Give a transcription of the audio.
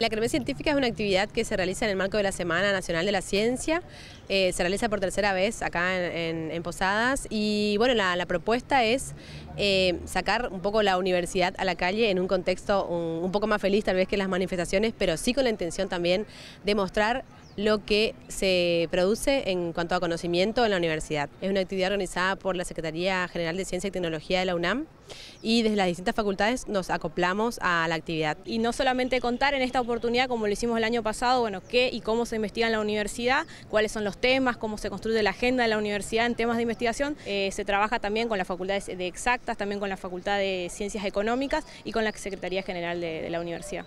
La crema Científica es una actividad que se realiza en el marco de la Semana Nacional de la Ciencia. Eh, se realiza por tercera vez acá en, Posadas y bueno, la, propuesta es eh, sacar un poco la universidad a la calle en un contexto un poco más feliz tal vez que las manifestaciones, pero sí con la intención también de mostrar lo que se produce en cuanto a conocimiento en la universidad. Es una actividad organizada por la Secretaría General de Ciencia y Tecnología de la UNAM y desde las distintas facultades nos acoplamos a la actividad. Y no solamente contar en esta oportunidad, como lo hicimos el año pasado, bueno, qué y cómo se investiga en la universidad, cuáles son los temas, cómo se construye la agenda de la universidad en temas de investigación. Eh, se trabaja también con las facultades de Exactas, también con la Facultad de Ciencias Económicas y con la Secretaría General de la Universidad.